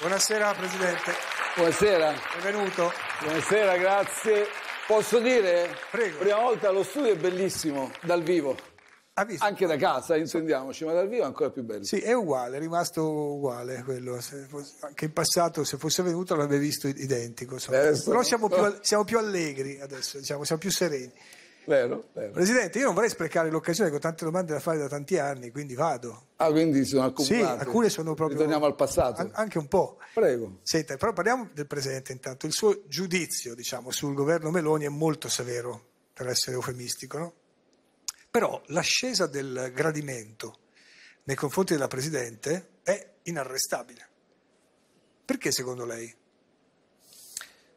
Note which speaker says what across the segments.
Speaker 1: Buonasera Presidente. Buonasera. Benvenuto. Buonasera, grazie. Posso dire? Prego. Prima volta lo studio è bellissimo, dal vivo. Ha visto? Anche da casa, intendiamoci, ma dal vivo è ancora più bello.
Speaker 2: Sì, è uguale, è rimasto uguale quello. Fosse, anche in passato, se fosse venuto, l'avrei visto identico. Adesso, Però siamo più, siamo più, allegri adesso, diciamo, siamo più sereni. Vero, vero. Presidente, io non vorrei sprecare l'occasione, ho tante domande da fare da tanti anni, quindi vado.
Speaker 1: Ah, quindi sono accumulate. Sì, alcune
Speaker 2: sono proprio... Ritorniamo al passato. anche un po'. Prego. Senta, però parliamo del presente intanto. Il suo giudizio, diciamo, sul governo Meloni è molto severo, per essere eufemistico, no? Però l'ascesa del gradimento nei confronti della Presidente è inarrestabile. Perché secondo lei?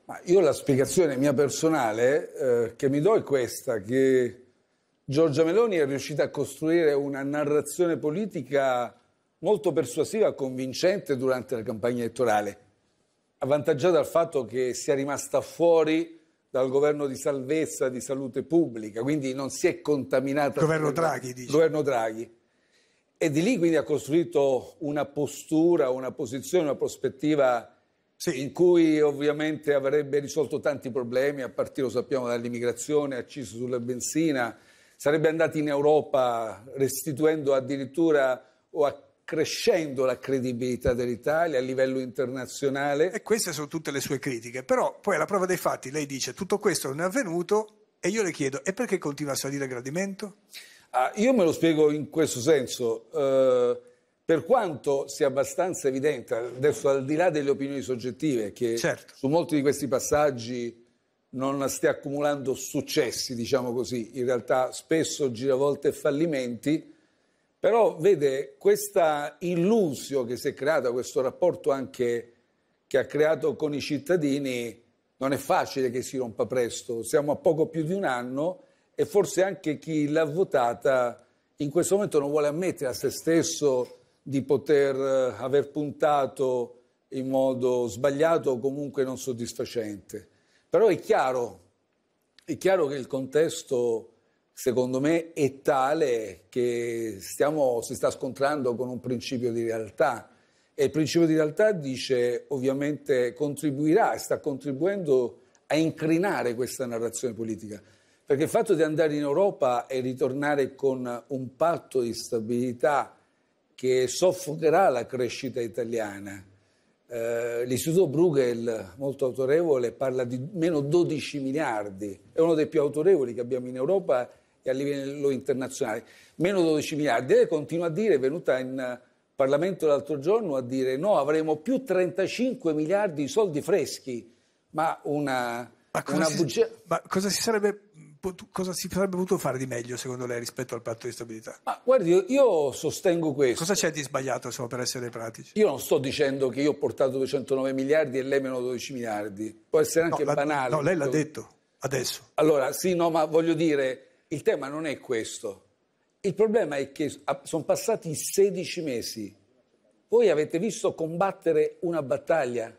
Speaker 1: Ma io la spiegazione mia personale eh, che mi do è questa, che Giorgia Meloni è riuscita a costruire una narrazione politica molto persuasiva, convincente durante la campagna elettorale, avvantaggiata dal fatto che sia rimasta fuori dal governo di salvezza di salute pubblica, quindi non si è contaminata. Governo Draghi, dice. Governo Draghi. E di lì quindi ha costruito una postura, una posizione, una prospettiva sì, in cui ovviamente avrebbe risolto tanti problemi, a partire, lo sappiamo, dall'immigrazione, acceso sulla benzina, sarebbe andato in Europa restituendo addirittura o accrescendo la credibilità dell'Italia a livello
Speaker 2: internazionale. E queste sono tutte le sue critiche, però poi alla prova dei fatti lei dice tutto questo non è avvenuto e io le chiedo e perché continua a salire a gradimento? Ah, io me lo spiego
Speaker 1: in questo senso, eh, per quanto sia abbastanza evidente, adesso al di là delle opinioni soggettive, che certo. su molti di questi passaggi non stia accumulando successi, diciamo così, in realtà spesso giravolte e fallimenti, però vede questa illusio che si è creata, questo rapporto anche che ha creato con i cittadini, non è facile che si rompa presto, siamo a poco più di un anno e forse anche chi l'ha votata in questo momento non vuole ammettere a se stesso di poter eh, aver puntato in modo sbagliato o comunque non soddisfacente. Però è chiaro, è chiaro che il contesto, secondo me, è tale che stiamo, si sta scontrando con un principio di realtà. E il principio di realtà dice, ovviamente, contribuirà e sta contribuendo a incrinare questa narrazione politica. Perché il fatto di andare in Europa e ritornare con un patto di stabilità che soffocherà la crescita italiana. Eh, l'istituto Bruegel, molto autorevole, parla di meno 12 miliardi, è uno dei più autorevoli che abbiamo in Europa e a livello internazionale, meno 12 miliardi. E continua a dire, è venuta in Parlamento l'altro giorno a dire no, avremo più
Speaker 2: 35 miliardi di soldi freschi, ma una, ma una si, bugia... Ma cosa si sarebbe cosa si sarebbe potuto fare di meglio secondo lei rispetto al patto di stabilità? Ma
Speaker 1: guardi, io, sostengo questo. Cosa c'è di sbagliato insomma, per essere pratici? Io non sto dicendo che io ho portato 209 miliardi e lei meno 12 miliardi, può essere anche no, banale. La, no, lei l'ha detto adesso. Allora, sì, no, ma voglio dire, il tema non è questo. Il problema è che sono passati 16 mesi. Voi avete visto combattere una battaglia?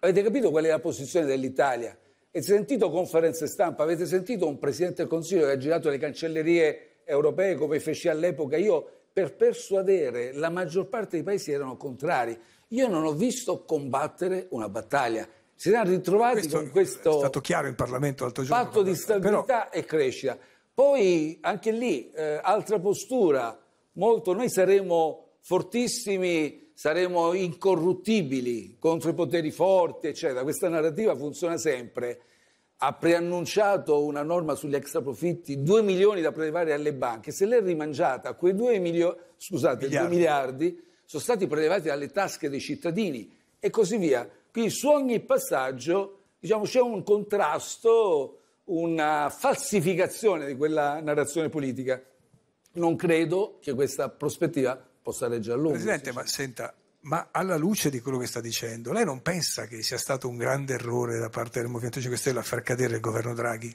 Speaker 1: Avete capito qual è la posizione dell'Italia? Avete sentito conferenze stampa? Avete sentito un Presidente del Consiglio che ha girato le cancellerie europee come feci all'epoca io per persuadere la maggior parte dei paesi erano contrari. Io non ho visto combattere una battaglia. Si
Speaker 2: erano ritrovati questo con questo è stato chiaro in Parlamento l'altro giorno,
Speaker 1: patto di stabilità però... e crescita. Poi anche lì eh, altra postura, molto noi saremo fortissimi, saremo incorruttibili contro i poteri forti, eccetera. Questa narrativa funziona sempre ha preannunciato una norma sugli extraprofitti, 2 milioni da prelevare alle banche, se l'è rimangiata, quei 2, milio- scusate, miliardi. 2 miliardi sono stati prelevati dalle tasche dei cittadini e così via. Quindi su ogni passaggio diciamo, c'è un contrasto, una falsificazione di quella narrazione politica. Non credo che questa prospettiva possa reggere a lungo. Presidente, ma senta,
Speaker 2: ma alla luce di quello che sta dicendo, lei non pensa che sia stato un grande errore da parte del Movimento 5 Stelle a far cadere il governo Draghi?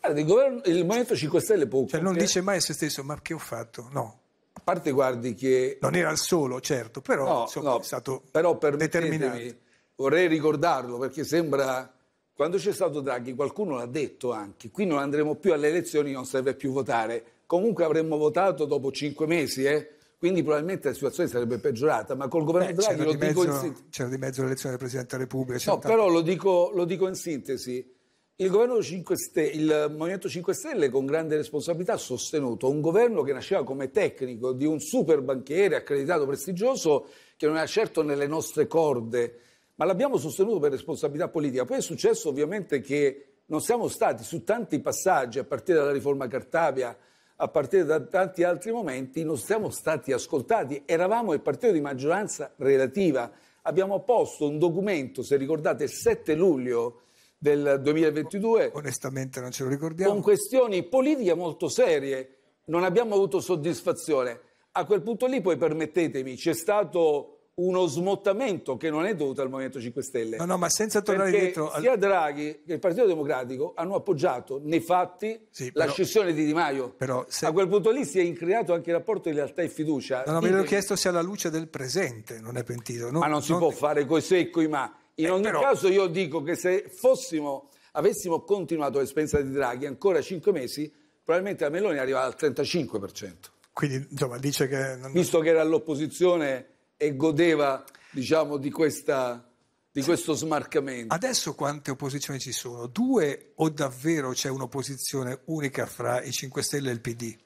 Speaker 2: Guarda, il, governo, il Movimento 5 Stelle può... Cioè, non eh. dice mai a se stesso, ma che ho fatto? No.
Speaker 1: A parte guardi
Speaker 2: che... Non era il solo, certo, però no,
Speaker 1: insomma, no, è stato però determinante. Vorrei ricordarlo perché sembra... Quando c'è stato Draghi qualcuno l'ha detto anche, qui non andremo più alle elezioni, non serve più votare. Comunque avremmo votato dopo cinque mesi, eh? Quindi probabilmente la situazione sarebbe peggiorata, ma col governo Beh, Draghi lo di dico mezzo, in sintesi.
Speaker 2: C'era di mezzo l'elezione del Presidente della Repubblica. No, però
Speaker 1: lo dico, lo dico, in sintesi. Il, governo 5 Stelle, il Movimento 5 Stelle con grande responsabilità ha sostenuto un governo che nasceva come tecnico di un super banchiere accreditato prestigioso che non era certo nelle nostre corde, ma l'abbiamo sostenuto per responsabilità politica. Poi è successo ovviamente che non siamo stati su tanti passaggi, a partire dalla riforma Cartabia, a partire da tanti altri momenti, non siamo stati ascoltati. Eravamo il partito di maggioranza relativa. Abbiamo posto un documento, se ricordate, il 7 luglio del 2022. Onestamente non ce lo ricordiamo. Con questioni politiche molto serie. Non abbiamo avuto soddisfazione. A quel punto lì, poi permettetemi, c'è stato uno smottamento che non è dovuto al Movimento 5 Stelle. No, no, ma senza tornare indietro. Al... Sia Draghi che il Partito Democratico hanno appoggiato nei fatti sì, però, la scissione di Di Maio. Però se... A quel punto lì si è increato anche il rapporto di lealtà e fiducia. No, no, me l'ho
Speaker 2: chiesto se alla luce del presente non è pentito. Non, ma non si non... può
Speaker 1: fare coi secco i ma. In eh, ogni però... caso io dico che se fossimo, avessimo continuato l'esperienza di Draghi ancora 5 mesi, probabilmente la Meloni arriva al 35%.
Speaker 2: Quindi, insomma, dice che... Non... Visto
Speaker 1: che era all'opposizione e godeva diciamo, di, questa, di questo smarcamento.
Speaker 2: Adesso quante opposizioni ci sono? Due o davvero c'è un'opposizione unica fra i 5 Stelle e il PD?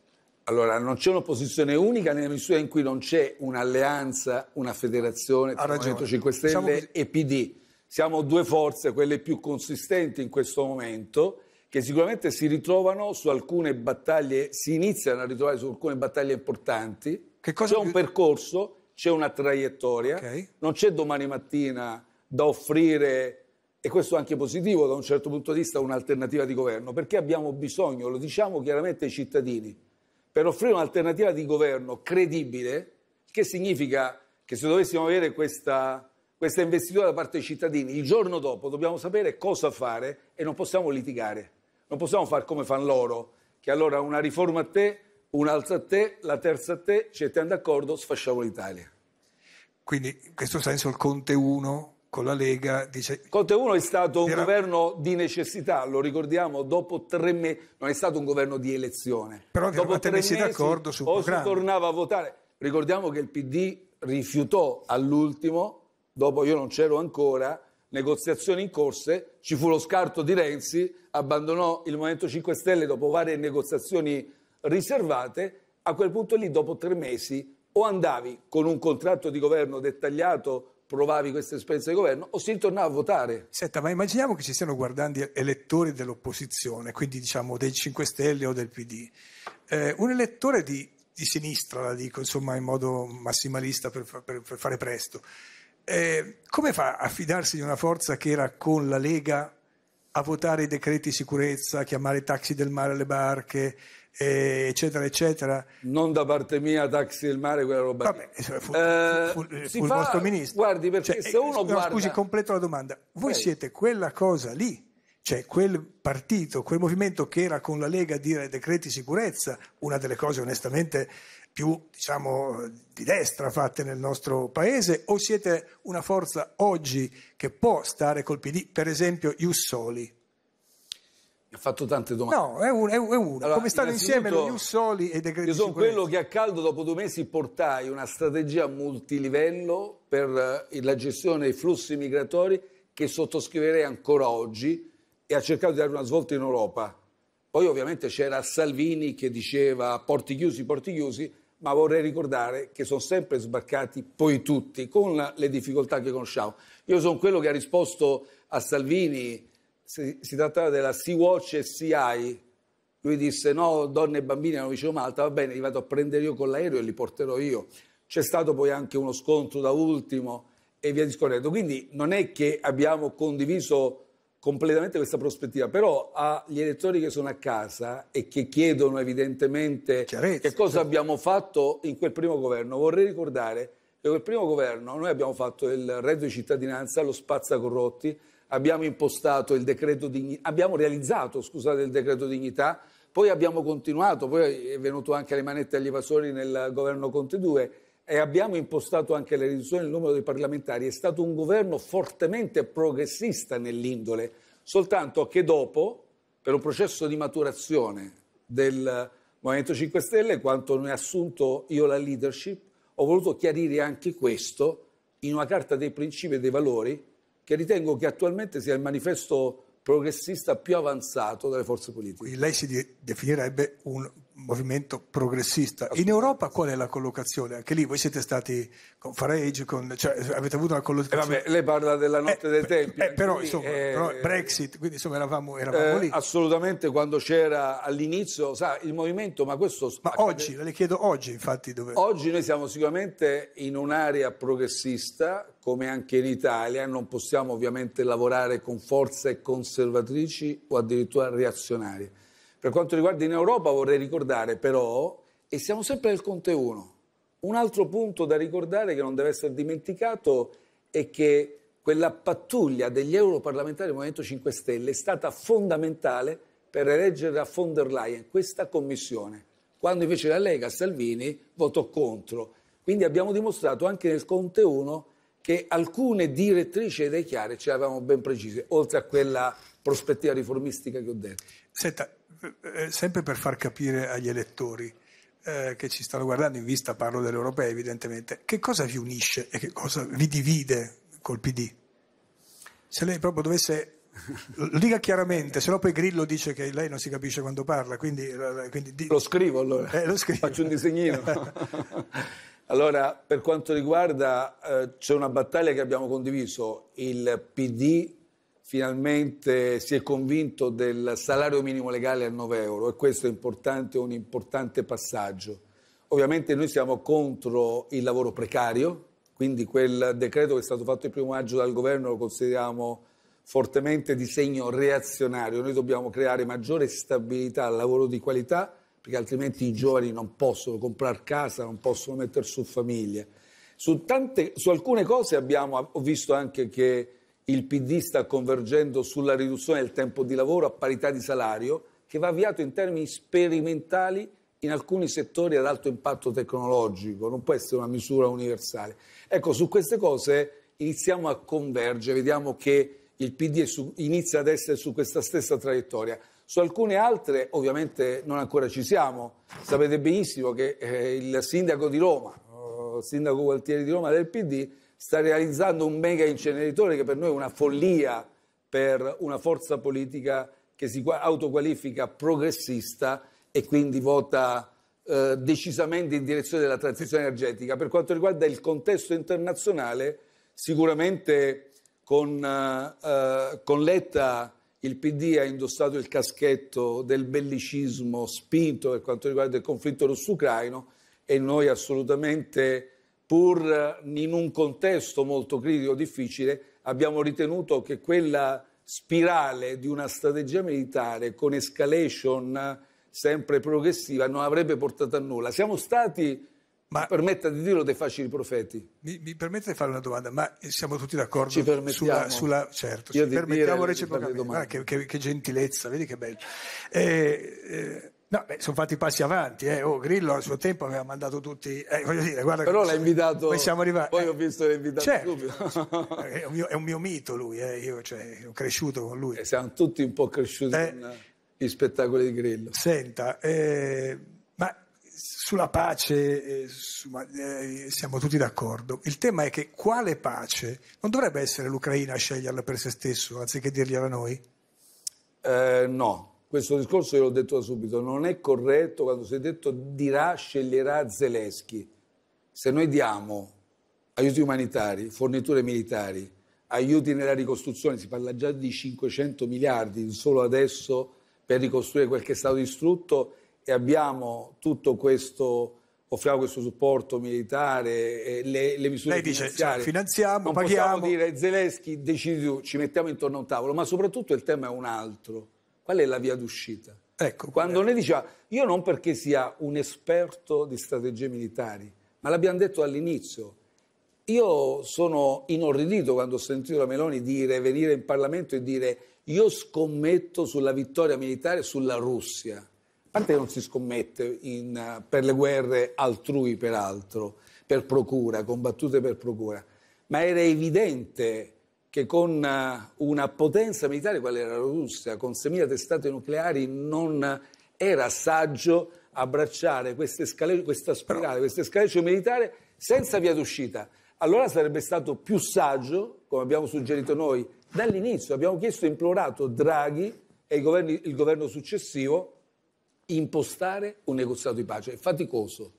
Speaker 1: Allora, non c'è un'opposizione unica nella misura in cui non c'è un'alleanza, una federazione tra Movimento 5 diciamo Stelle diciamo e PD. Siamo due forze, quelle più consistenti in questo momento, che sicuramente si ritrovano su alcune battaglie, si iniziano a ritrovare su alcune battaglie importanti. c'è un più... percorso c'è una traiettoria, okay. non c'è domani mattina da offrire, e questo è anche positivo da un certo punto di vista, un'alternativa di governo, perché abbiamo bisogno, lo diciamo chiaramente ai cittadini, per offrire un'alternativa di governo credibile, che significa che se dovessimo avere questa, questa investitura da parte dei cittadini, il giorno dopo dobbiamo sapere cosa fare e non possiamo litigare, non possiamo fare come fanno loro, che allora una riforma a te un'altra a te, la terza a te, siete d'accordo, sfasciamo l'Italia.
Speaker 2: Quindi in questo senso il Conte 1 con la Lega dice...
Speaker 1: Conte 1 è stato un era... governo di necessità, lo ricordiamo, dopo tre mesi, non è stato un governo di elezione. Però dopo tre mesi d'accordo sul o programma. O si tornava a votare. Ricordiamo che il PD rifiutò all'ultimo, dopo io non c'ero ancora, negoziazioni in corse, ci fu lo scarto di Renzi, abbandonò il Movimento 5 Stelle dopo varie negoziazioni riservate, a quel punto lì dopo tre mesi o andavi con un contratto di governo dettagliato provavi questa esperienza di governo o si ritornava a votare.
Speaker 2: Senta, ma immaginiamo che ci siano guardanti elettori dell'opposizione, quindi diciamo dei 5 Stelle o del PD. Eh, un elettore di, di, sinistra, la dico insomma in modo massimalista per, per, per fare presto, eh, come fa a fidarsi di una forza che era con la Lega a votare i decreti sicurezza, a chiamare i taxi del mare alle barche, eh, eccetera, eccetera.
Speaker 1: Non da parte mia, taxi del mare, quella roba. Vabbè, eh, fu, fu, eh, fu, fu il fa, vostro ministro. Guardi, perché cioè, se eh, uno guarda... no, Scusi,
Speaker 2: completo la domanda. Voi Ehi. siete quella cosa lì, cioè quel partito, quel movimento che era con la Lega a dire decreti sicurezza, una delle cose onestamente più diciamo, di destra fatte nel nostro paese o siete una forza oggi che può stare col PD, per esempio Jussoli?
Speaker 1: Ha fatto tante domande. No, è, un, è,
Speaker 2: una. Allora, Come stanno insieme gli
Speaker 1: Ussoli e i decreti Io sono quello che a caldo dopo due mesi portai una strategia multilivello per eh, la gestione dei flussi migratori che sottoscriverei ancora oggi e ha cercato di dare una svolta in Europa poi ovviamente c'era Salvini che diceva porti chiusi, porti chiusi, ma vorrei ricordare che sono sempre sbarcati poi tutti, con le difficoltà che conosciamo. Io sono quello che ha risposto a Salvini, si, si trattava della Sea Watch e sea CI. Lui disse no, donne e bambini hanno vicino Malta, va bene, li vado a prendere io con l'aereo e li porterò io. C'è stato poi anche uno scontro da ultimo e via discorrendo. Quindi non è che abbiamo condiviso completamente questa prospettiva, però agli elettori che sono a casa e che chiedono evidentemente Chiarezza, che cosa abbiamo fatto in quel primo governo, vorrei ricordare che quel primo governo noi abbiamo fatto il reddito di cittadinanza, lo spazza corrotti, abbiamo impostato il decreto dignità, abbiamo realizzato, scusate, il decreto dignità, poi abbiamo continuato, poi è venuto anche le manette agli evasori nel governo Conte 2 e abbiamo impostato anche la riduzione del numero dei parlamentari, è stato un governo fortemente progressista nell'indole, soltanto che dopo, per un processo di maturazione del Movimento 5 Stelle, quanto ne ho assunto io la leadership, ho voluto chiarire anche questo in una carta dei principi e dei valori che ritengo che attualmente sia il manifesto progressista più
Speaker 2: avanzato delle forze politiche. Quindi lei si definirebbe un movimento progressista. In Europa qual è la collocazione? Anche lì voi siete stati con Farage, con, cioè, avete avuto una collocazione... Eh
Speaker 1: vabbè, lei parla della eh, notte eh, dei tempi. Eh, però, insomma, eh, però
Speaker 2: Brexit, quindi insomma eravamo, eravamo eh, lì.
Speaker 1: Assolutamente, quando c'era all'inizio, sa, il movimento, ma questo... Ma
Speaker 2: oggi, le chiedo oggi infatti dove...
Speaker 1: Oggi noi siamo sicuramente in un'area progressista, come anche in Italia, non possiamo ovviamente lavorare con forze conservatrici o addirittura reazionarie per quanto riguarda in Europa vorrei ricordare però, e siamo sempre nel Conte 1, un altro punto da ricordare che non deve essere dimenticato è che quella pattuglia degli europarlamentari del Movimento 5 Stelle è stata fondamentale per eleggere a von der Leyen questa commissione, quando invece la Lega Salvini votò contro. Quindi abbiamo dimostrato anche nel Conte 1 che alcune direttrici ed idee chiare ce le avevamo ben precise, oltre a quella prospettiva riformistica
Speaker 2: che ho detto. Senta, eh, sempre per far capire agli elettori eh, che ci stanno guardando in vista, parlo dell'Europea evidentemente, che cosa vi unisce e che cosa vi divide col PD? Se lei proprio dovesse lo dica chiaramente, se no poi Grillo dice che lei non si capisce quando parla. Quindi, eh, quindi... Lo scrivo allora, eh, lo scrivo. faccio un disegnino.
Speaker 1: allora, per quanto riguarda, eh, c'è una battaglia che abbiamo condiviso, il PD finalmente si è convinto del salario minimo legale a 9 euro e questo è importante, un importante passaggio. Ovviamente noi siamo contro il lavoro precario, quindi quel decreto che è stato fatto il primo maggio dal governo lo consideriamo fortemente di segno reazionario. Noi dobbiamo creare maggiore stabilità al lavoro di qualità perché altrimenti i giovani non possono comprare casa, non possono mettere su famiglia. Su, tante, su alcune cose abbiamo, ho visto anche che il PD sta convergendo sulla riduzione del tempo di lavoro a parità di salario che va avviato in termini sperimentali in alcuni settori ad alto impatto tecnologico, non può essere una misura universale. Ecco, su queste cose iniziamo a convergere, vediamo che il PD su, inizia ad essere su questa stessa traiettoria. Su alcune altre ovviamente non ancora ci siamo, sapete benissimo che eh, il sindaco di Roma, il oh, sindaco Gualtieri di Roma del PD, sta realizzando un mega inceneritore che per noi è una follia per una forza politica che si autoqualifica progressista e quindi vota eh, decisamente in direzione della transizione energetica. Per quanto riguarda il contesto internazionale, sicuramente con, eh, con Letta il PD ha indossato il caschetto del bellicismo spinto per quanto riguarda il conflitto russo-ucraino e noi assolutamente pur eh, in un contesto molto critico, difficile, abbiamo ritenuto che quella spirale di una strategia militare con escalation sempre progressiva non avrebbe portato a nulla. Siamo stati, ma, permetta di dirlo, dei facili profeti.
Speaker 2: Mi, mi permette di fare una domanda, ma siamo tutti d'accordo ci sulla, sulla... Certo, ci permettiamo reciprocamente. Ah, che, che, che, gentilezza, vedi che bello. Eh, eh, No, beh, sono fatti passi avanti. Eh. Oh, Grillo al suo tempo aveva mandato tutti. Eh, dire, Però l'ha invitato. Poi siamo arrivati. Poi ho eh, visto l'ha invitato certo, subito. è, un mio, è, un mio, mito lui, eh. io cioè, sono cresciuto con lui. E eh, siamo tutti un po' cresciuti eh. con gli spettacoli di Grillo. Senta, ma sulla pace su, siamo tutti d'accordo. Il tema è che quale pace? Non dovrebbe essere l'Ucraina a sceglierla per se stesso anziché dirgliela a noi? no,
Speaker 1: questo discorso io l'ho detto da subito, non è corretto quando si è detto dirà, sceglierà Zelensky. Se noi diamo aiuti umanitari, forniture militari, aiuti nella ricostruzione, si parla già di 500 miliardi solo adesso per ricostruire quel che è stato distrutto e abbiamo tutto questo offriamo questo supporto militare, le, le misure Lei dice, finanziarie. Cioè, finanziamo, non paghiamo. possiamo dire Zelensky decidi tu, ci mettiamo intorno a un tavolo, ma soprattutto il tema è un altro qual è la via d'uscita? Ecco, Quando noi eh. diciamo, ah, io non perché sia un esperto di strategie militari, ma l'abbiamo detto all'inizio, io sono inorridito quando ho sentito la Meloni dire, venire in Parlamento e dire io scommetto sulla vittoria militare sulla Russia. A parte che non si scommette in, per le guerre altrui, peraltro, per procura, combattute per procura, ma era evidente che con eh, una potenza militare quale era la Russia, con 6.000 testate nucleari, non era saggio abbracciare questa, scale, questa spirale, questa escalation militare senza via d'uscita. Allora sarebbe stato più saggio, come abbiamo suggerito noi dall'inizio, abbiamo chiesto e implorato Draghi e il governo, il governo successivo impostare un negoziato di pace. È faticoso,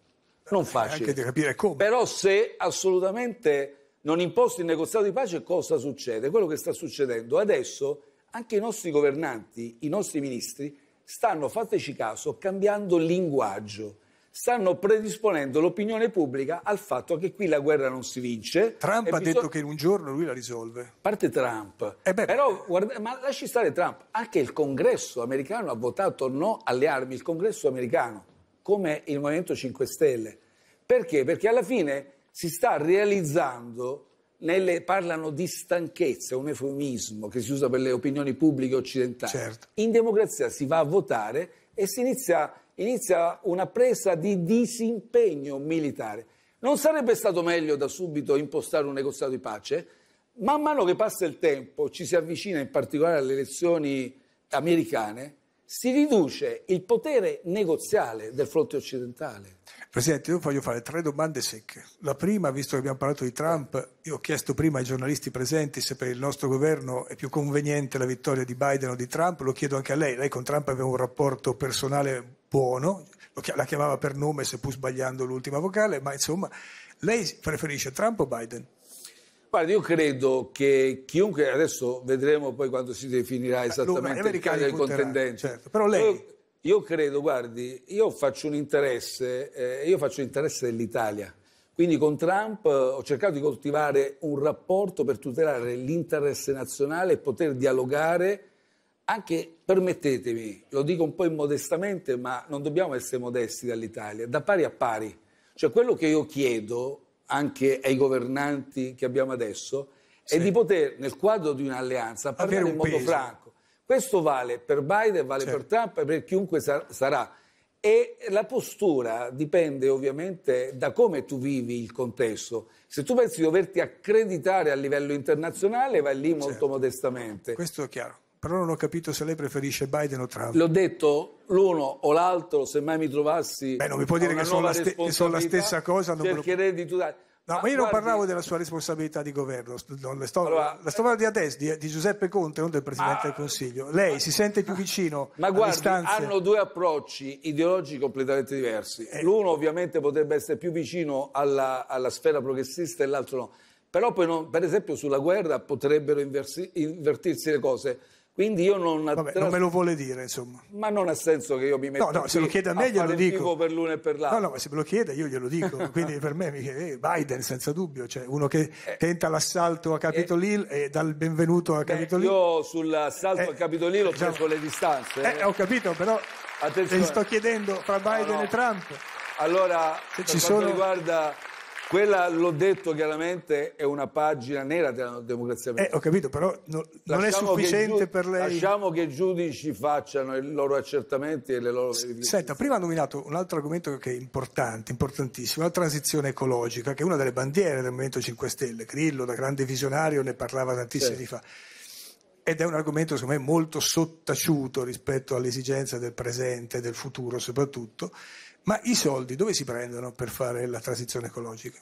Speaker 1: non eh, facile. Anche di capire come. Però se assolutamente non imposti il negoziato di pace, cosa succede? Quello che sta succedendo adesso, anche i nostri governanti, i nostri ministri, stanno, fateci caso, cambiando linguaggio stanno predisponendo l'opinione pubblica al fatto che qui la guerra non si vince. Trump ha bisogna... detto che in un giorno lui la risolve. A parte Trump, eh beh, però guarda... ma lasci stare Trump, anche il congresso americano ha votato no alle armi, il congresso americano, come il Movimento 5 Stelle. Perché? Perché alla fine si sta realizzando nelle, parlano di stanchezza, un eufemismo che si usa per le opinioni pubbliche occidentali. Certo. In democrazia si va a votare e si inizia, inizia una presa di disimpegno militare. Non sarebbe stato meglio da subito impostare un negoziato di pace? Man mano che passa il tempo, ci si avvicina in particolare alle elezioni americane, si riduce il potere negoziale del fronte occidentale.
Speaker 2: Presidente, io voglio fare tre domande secche. La prima, visto che abbiamo parlato di Trump, io ho chiesto prima ai giornalisti presenti se per il nostro governo è più conveniente la vittoria di Biden o di Trump, lo chiedo anche a lei. Lei con Trump aveva un rapporto personale buono, la chiamava per nome seppur sbagliando l'ultima vocale, ma insomma, lei preferisce Trump o Biden? Guarda, io credo
Speaker 1: che chiunque, adesso vedremo poi quando si definirà esattamente il caso del contendente. Certo. Però lei... Io, io, credo, guardi, io faccio un interesse, eh, io faccio l'interesse dell'Italia. Quindi con Trump eh, ho cercato di coltivare un rapporto per tutelare l'interesse nazionale e poter dialogare anche, permettetemi, lo dico un po' immodestamente, ma non dobbiamo essere modesti dall'Italia, da pari a pari. Cioè quello che io chiedo anche ai governanti che abbiamo adesso sì. e di poter, nel quadro di un'alleanza, parlare un in modo peso. franco. Questo vale per Biden, vale certo. per Trump e per chiunque sa- sarà. E la postura dipende ovviamente da come tu vivi il contesto. Se tu pensi di doverti accreditare a livello internazionale, vai lì molto certo. modestamente. Questo è chiaro.
Speaker 2: Però non ho capito se lei preferisce Biden o Trump.
Speaker 1: L'ho detto l'uno o l'altro, se mai mi trovassi. Beh, non mi puoi dire che sono la, sono la, stessa
Speaker 2: cosa. Non cercherei lo... di tutelare. No, ma, io non parlavo della sua responsabilità di governo, no, le sto, allora, la sto parlando di adesso, di, di, Giuseppe Conte, non del Presidente ah, del Consiglio. Lei ma, si sente più vicino Ma guardi, distanze... hanno
Speaker 1: due approcci ideologici completamente diversi. Eh. L'uno ovviamente potrebbe essere più vicino alla, alla sfera progressista e l'altro no. Però non, per esempio sulla guerra potrebbero inversi, invertirsi le cose quindi io non... Vabbè, non me lo
Speaker 2: vuole dire, insomma.
Speaker 1: Ma non ha senso che io mi metta No, no, se lo chiede a me a glielo dico. per l'uno e per l'altro. No, no, ma se me
Speaker 2: lo chiede io glielo dico. Quindi per me eh, Biden, senza dubbio, cioè uno che eh, tenta l'assalto a Capitol eh. Hill eh, e dal benvenuto a Capitol Hill... Io
Speaker 1: sull'assalto a eh, Capitol Hill ho già, diciamo preso le distanze. Eh, eh, ho
Speaker 2: capito, però
Speaker 1: Attenzione. sto chiedendo fra Biden no, no. e Trump. Allora, se per ci quanto sono... riguarda quella, l'ho detto chiaramente, è una pagina nera della democrazia Eh, ho capito,
Speaker 2: però no- non è sufficiente giu- per lei. Lasciamo
Speaker 1: che i giudici facciano i loro accertamenti e le loro verifiche. Senta,
Speaker 2: prima ha nominato un altro argomento che è importante, importantissimo, la transizione ecologica, che è una delle bandiere del Movimento 5 Stelle. Grillo, da grande visionario, ne parlava tantissimi anni fa. Ed è un argomento, secondo me, molto sottaciuto rispetto alle esigenze del presente e del futuro, soprattutto. Ma i soldi dove si prendono per fare la transizione ecologica?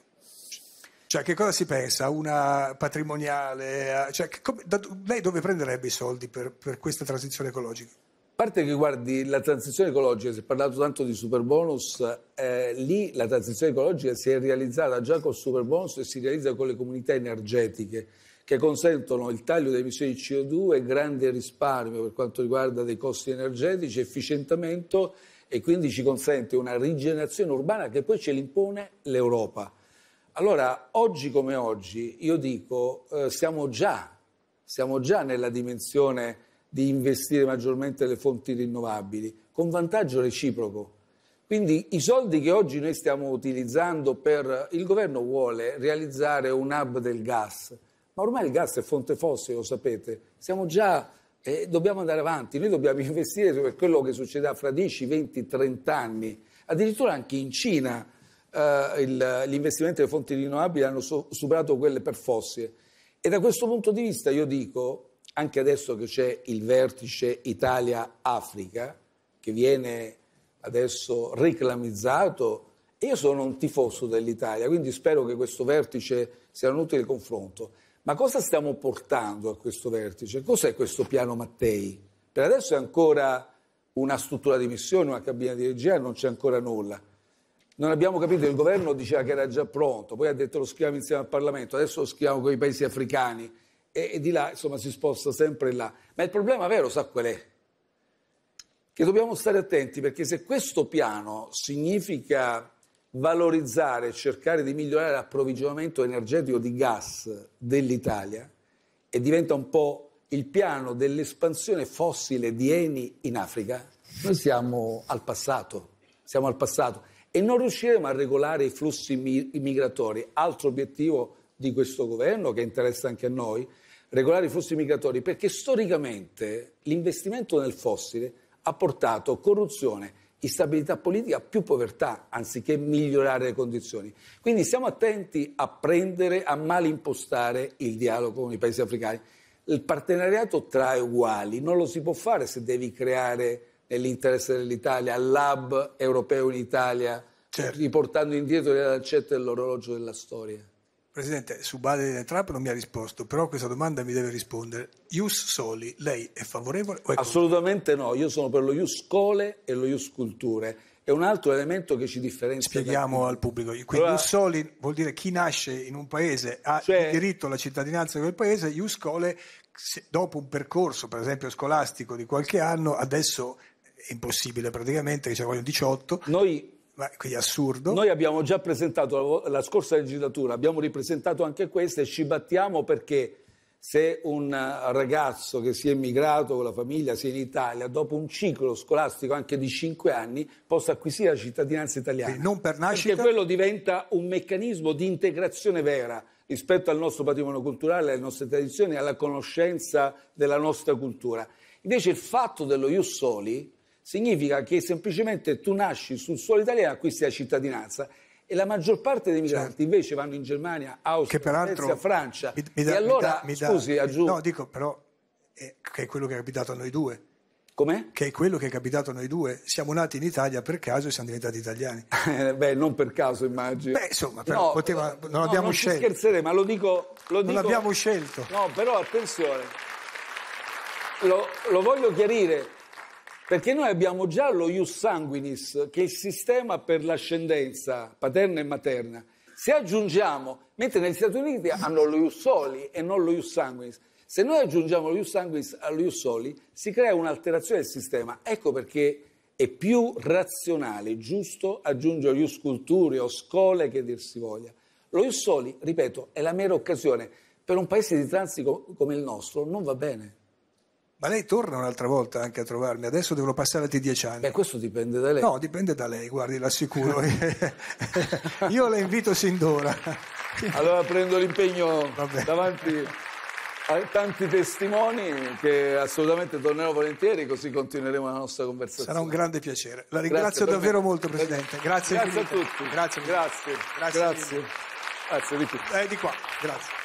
Speaker 2: Cioè, che cosa si pensa? Una patrimoniale? Eh, cioè, come, da, lei dove prenderebbe i soldi per, per questa transizione ecologica?
Speaker 1: A parte che guardi, la transizione ecologica, si è parlato tanto di super bonus, eh, lì la transizione ecologica si è realizzata già col super bonus e si realizza con le comunità energetiche che consentono il taglio delle emissioni di CO2, grande risparmio per quanto riguarda dei costi energetici, efficientamento e quindi ci consente una rigenerazione urbana che poi ce l'impone l'Europa. Allora, oggi come oggi, io dico, eh, siamo, già, siamo già nella dimensione di investire maggiormente le fonti rinnovabili, con vantaggio reciproco. Quindi i soldi che oggi noi stiamo utilizzando per... Il governo vuole realizzare un hub del gas, ma ormai il gas è fonte fossile, lo sapete, siamo già, eh, dobbiamo andare avanti, noi dobbiamo investire per quello che succederà fra 10, 20, 30 anni, addirittura anche in Cina eh, il, l'investimento delle fonti rinnovabili hanno so, superato quelle per fossile e da questo punto di vista io dico, anche adesso che c'è il vertice Italia-Africa, che viene adesso reclamizzato, io sono un tifoso dell'Italia, quindi spero che questo vertice sia un utile confronto. Ma cosa stiamo portando a questo vertice? Cos'è questo piano Mattei? Per adesso è ancora una struttura di missione, una cabina di regia, non c'è ancora nulla. Non abbiamo capito, il governo diceva che era già pronto, poi ha detto lo scriviamo insieme al Parlamento, adesso lo scriviamo con i paesi africani e, e di là insomma si sposta sempre là. Ma il problema vero sa qual è? Che dobbiamo stare attenti perché se questo piano significa valorizzare e cercare di migliorare l'approvvigionamento energetico di gas dell'Italia e diventa un po' il piano dell'espansione fossile di Eni in Africa, noi siamo al passato, siamo al passato e non riusciremo a regolare i flussi migratori, altro obiettivo di questo governo che interessa anche a noi, regolare i flussi migratori, perché storicamente l'investimento nel fossile ha portato corruzione, instabilità politica, più povertà, anziché migliorare le condizioni. Quindi stiamo attenti a prendere, a malimpostare il dialogo con i paesi africani. Il partenariato tra uguali non lo si può fare se devi creare nell'interesse dell'Italia l'hub europeo in Italia, certo. riportando indietro le lancette dell'orologio della storia.
Speaker 2: Presidente, su base Trump non mi ha risposto, però questa domanda mi deve rispondere. Ius soli, lei è favorevole
Speaker 1: o è Assolutamente no, io sono per lo ius cole e lo ius culture. È un altro elemento che ci differenzia.
Speaker 2: Spieghiamo al pubblico. Quindi allora, ius soli vuol dire chi nasce in un paese ha cioè, il diritto alla cittadinanza di quel paese, ius cole dopo un percorso, per esempio scolastico di qualche anno, adesso è impossibile praticamente, che ci vogliono 18. Noi ma quindi è assurdo. Noi
Speaker 1: abbiamo già presentato la, scorsa legislatura, abbiamo ripresentato anche questa e ci battiamo perché se un eh, ragazzo che si è emigrato con la famiglia, sia in Italia, dopo un ciclo scolastico anche di 5 anni, possa acquisire la cittadinanza italiana. Quindi non per nascita... Perché quello diventa un meccanismo di integrazione vera rispetto al nostro patrimonio culturale, alle nostre tradizioni, alla conoscenza della nostra cultura. Invece il fatto dello Ius Soli significa che semplicemente tu nasci sul suolo italiano e acquisti la cittadinanza e la maggior parte dei migranti certo. invece vanno in Germania, Austria, peraltro, Venezia, Francia. Mi, mi da, e allora, mi da, da, scusi, aggiungo... No,
Speaker 2: dico però eh, che è quello che è capitato a noi due. Com'è? Che è quello che è capitato a noi due. Siamo nati in Italia per caso e siamo diventati italiani.
Speaker 1: Beh, non per caso
Speaker 2: immagino. Beh, insomma, no, poteva, eh, non no, abbiamo non scelto. Non
Speaker 1: scherzerei, ma lo dico, lo dico... Non abbiamo scelto. No, però attenzione, lo, lo voglio chiarire. Perché noi abbiamo già lo ius sanguinis, che è il sistema per l'ascendenza paterna e materna. Se aggiungiamo, mentre negli Stati Uniti hanno lo ius soli e non lo ius sanguinis, se noi aggiungiamo lo ius sanguinis allo ius soli, si crea un'alterazione del sistema. Ecco perché è più razionale, giusto aggiungere lo ius culturi o scole che dir si voglia. Lo ius soli, ripeto, è la mera occasione. Per un paese di
Speaker 2: transito come il nostro non va bene. Ma lei torna un'altra volta anche a trovarmi, adesso devono passare altri dieci anni. Beh, questo dipende da lei. No, dipende da lei, guardi, l'assicuro. Io la invito sin d'ora.
Speaker 1: allora prendo l'impegno davanti a tanti testimoni che assolutamente tornerò volentieri, così continueremo la nostra conversazione. Sarà un grande
Speaker 2: piacere. La ringrazio Grazie davvero molto, Presidente. Grazie, Grazie a tutti.
Speaker 1: Grazie. Grazie. Grazie. Grazie. Grazie. Grazie. Eh, di qua. Grazie.